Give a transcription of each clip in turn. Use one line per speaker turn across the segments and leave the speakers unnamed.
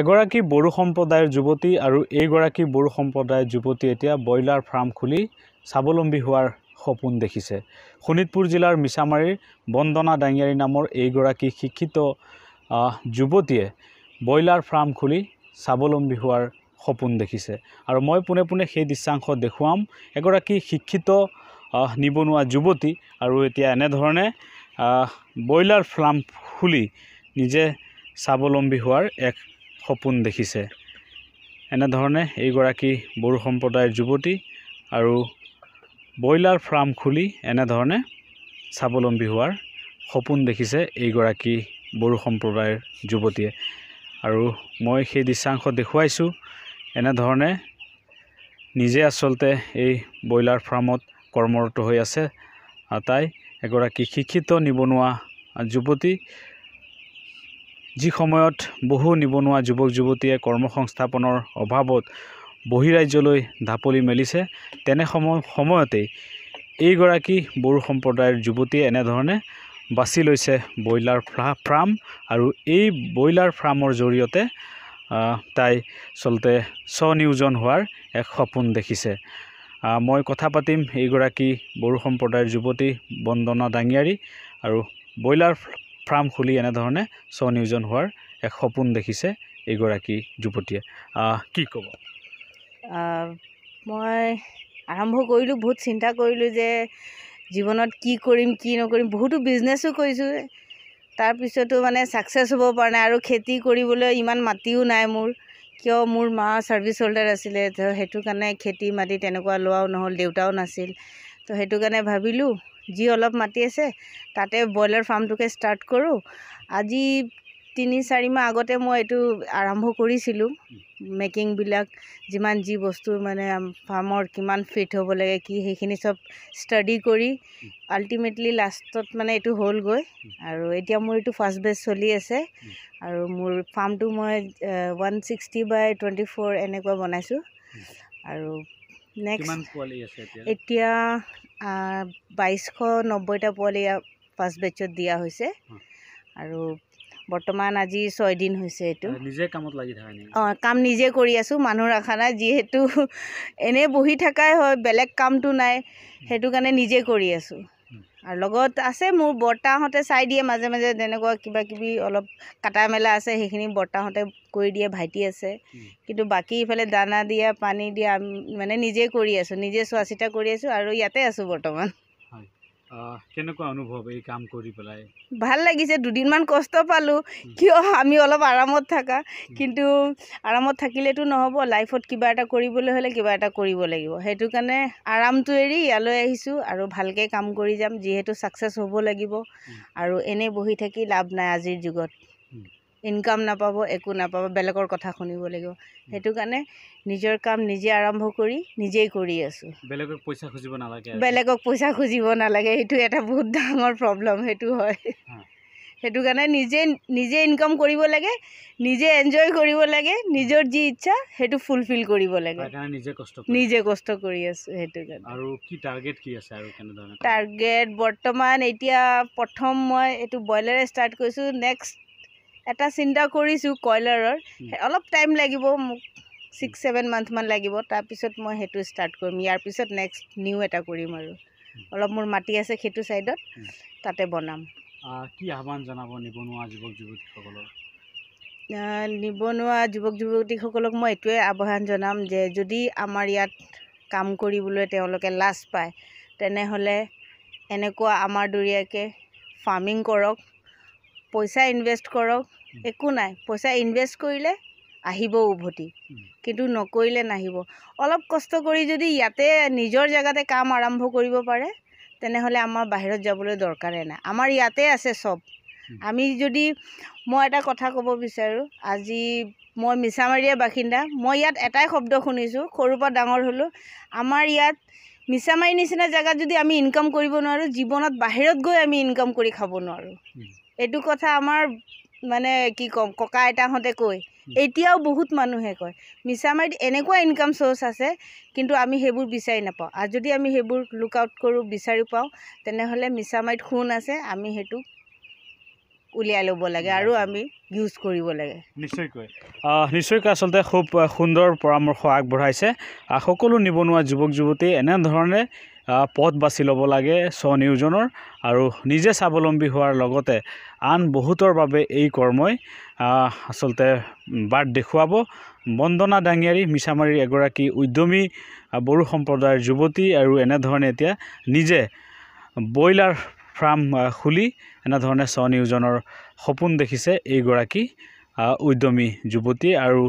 এগৰাকী বড়ো সম্প্ৰদায়ৰ যুৱতী আৰু এইগৰাকী বড়ো সম্প্ৰদায়ৰ যুৱতী এতিয়া ব্ৰইলাৰ ফাৰ্ম খুলি স্বাৱলম্বী হোৱাৰ সপোন দেখিছে শোণিতপুৰ জিলাৰ মিছামাৰীৰ বন্দনা ডাঙিয়াৰী নামৰ এইগৰাকী শিক্ষিত যুৱতীয়ে ব্ৰইলাৰ ফাৰ্ম খুলি স্বাৱলম্বী হোৱাৰ সপোন দেখিছে আৰু মই পোনে পোনে সেই দৃশ্যাংশ দেখুৱাম এগৰাকী শিক্ষিত নিবনুৱা যুৱতী আৰু এতিয়া এনেধৰণে ব্ৰইলাৰ ফাৰ্ম খুলি নিজে স্বাৱলম্বী হোৱাৰ এক সপোন দেখিছে এনেধৰণে এইগৰাকী বড়ো সম্প্ৰদায়ৰ যুৱতী আৰু ব্ৰইলাৰ ফাৰ্ম খুলি এনেধৰণে স্বাৱলম্বী হোৱাৰ সপোন দেখিছে এইগৰাকী বড়ো সম্প্ৰদায়ৰ যুৱতীয়ে আৰু মই সেই দৃশ্যাংশ দেখুৱাইছোঁ এনেধৰণে নিজে আচলতে এই ব্ৰইলাৰ ফাৰ্মত কৰ্মৰত হৈ আছে তাই এগৰাকী শিক্ষিত নিবনুৱা যুৱতী যি সময়ত বহু নিবনুৱা যুৱক যুৱতীয়ে কৰ্ম সংস্থাপনৰ অভাৱত বহিৰাজ্যলৈ ঢাপলি মেলিছে তেনে সময়তেই এইগৰাকী বড়ো সম্প্ৰদায়ৰ যুৱতীয়ে এনেধৰণে বাছি লৈছে ব্ৰইলাৰ ফ্ৰাম আৰু এই ব্ৰইলাৰ ফাৰ্মৰ জৰিয়তে তাই আচলতে স্বনিয়োজন হোৱাৰ এক সপোন দেখিছে মই কথা পাতিম এইগৰাকী বড়ো সম্প্ৰদায়ৰ যুৱতী বন্দনা ডাঙিয়াৰী আৰু ব্ৰইলাৰ ফাৰ্ম খুলি এনেধৰণে স্বনিয়োজন হোৱাৰ এক সপোন দেখিছে এইগৰাকী যুৱতীয়ে কি ক'ব
মই আৰম্ভ কৰিলোঁ বহুত চিন্তা কৰিলোঁ যে জীৱনত কি কৰিম কি নকৰিম বহুতো বিজনেছো কৰিছোঁ তাৰপিছতো মানে ছাকচেছ হ'ব পৰা নাই আৰু খেতি কৰিবলৈ ইমান মাটিও নাই মোৰ কিয় মোৰ মা ছাৰ্ভিচ হোল্ডাৰ আছিলে সেইটো কাৰণে খেতি মাটি তেনেকুৱা লোৱাও নহ'ল দেউতাও নাছিল তো সেইটো কাৰণে ভাবিলোঁ যি অলপ মাটি আছে তাতে ব্ৰইলাৰ ফাৰ্মটোকে ষ্টাৰ্ট কৰোঁ আজি তিনি চাৰিমাহ আগতে মই এইটো আৰম্ভ কৰিছিলোঁ মেকিংবিলাক যিমান যি বস্তু মানে ফাৰ্মৰ কিমান ফিট হ'ব লাগে কি সেইখিনি চব ষ্টাডি কৰি আল্টিমেটলি লাষ্টত মানে এইটো হ'লগৈ আৰু এতিয়া মোৰ এইটো ফাৰ্ষ্ট বেচ চলি আছে আৰু মোৰ ফাৰ্মটো মই one sixty by twenty four এনেকুৱা বনাইছোঁ আৰু নেক্সট এতিয়া বাইছশ নব্বৈটা পোৱালি ফাৰ্ষ্ট বেটছত দিয়া হৈছে আৰু বৰ্তমান আজি ছয়দিন হৈছে এইটো অঁ কাম নিজে কৰি আছোঁ মানুহ ৰখা নাই যিহেতু এনেই বহি থকাই হয় বেলেগ কামটো নাই সেইটো কাৰণে নিজে কৰি আছোঁ আৰু লগত আছে মোৰ বৰ্তাহঁতে চাই দিয়ে মাজে মাজে যেনেকুৱা কিবা কিবি অলপ কাটা মেলা আছে সেইখিনি বৰ্তাহঁতে কৰি দিয়ে ভাইটি আছে কিন্তু বাকী ইফালে দানা দিয়া পানী দিয়া মানে নিজে কৰি আছোঁ নিজে চোৱা চিতা কৰি আছোঁ আৰু ইয়াতে আছোঁ বৰ্তমান
কেনেকুৱা অনুভৱ এই কাম কৰি পেলাই
ভাল লাগিছে দুদিনমান কষ্ট পালোঁ কিয় আমি অলপ আৰামত থাকা কিন্তু আৰামত থাকিলেতো নহ'ব লাইফত কিবা এটা কৰিবলৈ হ'লে কিবা এটা কৰিব লাগিব সেইটো কাৰণে আৰামটো এৰি ইয়ালৈ আহিছোঁ আৰু ভালকৈ কাম কৰি যাম যিহেতু ছাকচেছ হ'ব লাগিব আৰু এনেই বহি থাকি লাভ নাই আজিৰ যুগত ইনকাম নাপাব একো নাপাব বেলেগৰ কথা শুনিব লাগিব সেইটো কাৰণে নিজৰ কাম নিজে আৰম্ভ কৰি নিজেই কৰি আছোঁ
বেলেগক পইচা খুজিব নালাগে
বেলেগক পইচা খুজিব নালাগে সেইটো এটা বহুত ডাঙৰ প্ৰব্লেম সেইটো হয় সেইটো কাৰণে নিজে নিজে ইনকাম কৰিব লাগে নিজে এনজয় কৰিব লাগে নিজৰ যি ইচ্ছা সেইটো ফুলফিল কৰিব লাগে নিজে কষ্ট কৰি আছোঁ
সেইটো কাৰণে
টাৰ্গেট বৰ্তমান এতিয়া প্ৰথম মই এইটো ব্ৰইলাৰে ষ্টাৰ্ট কৰিছোঁ নেক্সট এটা চিন্তা কৰিছোঁ কয়লাৰৰ অলপ টাইম লাগিব মোক ছিক্স ছেভেন মান্থমান লাগিব তাৰপিছত মই সেইটো ষ্টাৰ্ট কৰিম ইয়াৰ পিছত নেক্সট নিউ এটা কৰিম আৰু অলপ মোৰ মাটি আছে সেইটো ছাইডত তাতে বনাম কি
আহ্বান জনাব নিবনুৱা যুৱক যুৱতীসকলক
নিবনুৱা যুৱক যুৱতীসকলক মই এইটোৱে আহ্বান জনাম যে যদি আমাৰ ইয়াত কাম কৰিবলৈ তেওঁলোকে লাজ পায় তেনেহ'লে এনেকুৱা আমাৰ দৰিয়াকৈ ফাৰ্মিং কৰক পইচা ইনভেষ্ট কৰক একো নাই পইচা ইনভেষ্ট কৰিলে আহিব উভতি কিন্তু নকৰিলে নাহিব অলপ কষ্ট কৰি যদি ইয়াতে নিজৰ জেগাতে কাম আৰম্ভ কৰিব পাৰে তেনেহ'লে আমাৰ বাহিৰত যাবলৈ দৰকাৰে নাই আমাৰ ইয়াতে আছে চব আমি যদি মই এটা কথা ক'ব বিচাৰোঁ আজি মই মিছামাৰীয়া বাসিন্দা মই ইয়াত এটাই শব্দ শুনিছোঁ সৰুৰ পৰা ডাঙৰ হ'লোঁ আমাৰ ইয়াত মিছামাৰীৰ নিচিনা জেগাত যদি আমি ইনকাম কৰিব নোৱাৰোঁ জীৱনত বাহিৰত গৈ আমি ইনকাম কৰি খাব নোৱাৰোঁ এইটো কথা আমাৰ মানে কি ক'ম ককা আইতাহঁতে কয় এতিয়াও বহুত মানুহে কয় মিছামাৰীত এনেকুৱা ইনকাম চ'ৰ্চ আছে কিন্তু আমি সেইবোৰ বিচাৰি নাপাওঁ আৰু যদি আমি সেইবোৰ লুক আউট কৰোঁ বিচাৰি পাওঁ তেনেহ'লে মিছামাৰিত সোণ আছে আমি সেইটো উলিয়াই ল'ব লাগে আৰু আমি ইউজ কৰিব লাগে
নিশ্চয়কৈ নিশ্চয়কৈ আচলতে খুব সুন্দৰ পৰামৰ্শ আগবঢ়াইছে সকলো নিবনুৱা যুৱক যুৱতী এনেধৰণে পথ বাছি ল'ব লাগে স্বনিয়োজনৰ আৰু নিজে স্বাৱলম্বী হোৱাৰ লগতে আন বহুতৰ বাবে এই কৰ্মই আচলতে বাট দেখুৱাব বন্দনা ডাঙিয়াৰী মিছামাৰীৰ এগৰাকী উদ্যমী বড়ো সম্প্ৰদায়ৰ যুৱতী আৰু এনেধৰণে এতিয়া নিজে ব্ৰইলাৰ ফাৰ্ম খুলি এনেধৰণে স্বনিয়োজনৰ সপোন দেখিছে এইগৰাকী উদ্যমী যুৱতী আৰু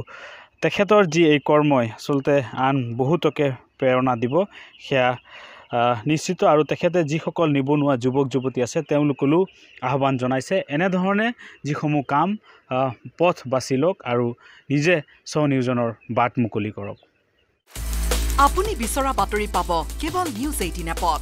তেখেতৰ যি এই কৰ্মই আচলতে আন বহুতকে প্ৰেৰণা দিব সেয়া নিশ্চিত আৰু তেখেতে যিসকল নিবনুৱা যুৱক যুৱতী আছে তেওঁলোকলৈও আহ্বান জনাইছে এনেধৰণে যিসমূহ কাম পথ বাছি লওক আৰু নিজে স্বনিয়োজনৰ বাট মুকলি কৰক আপুনি বিচৰা বাতৰি
পাব কেৱল নিউজ এইটিন এপত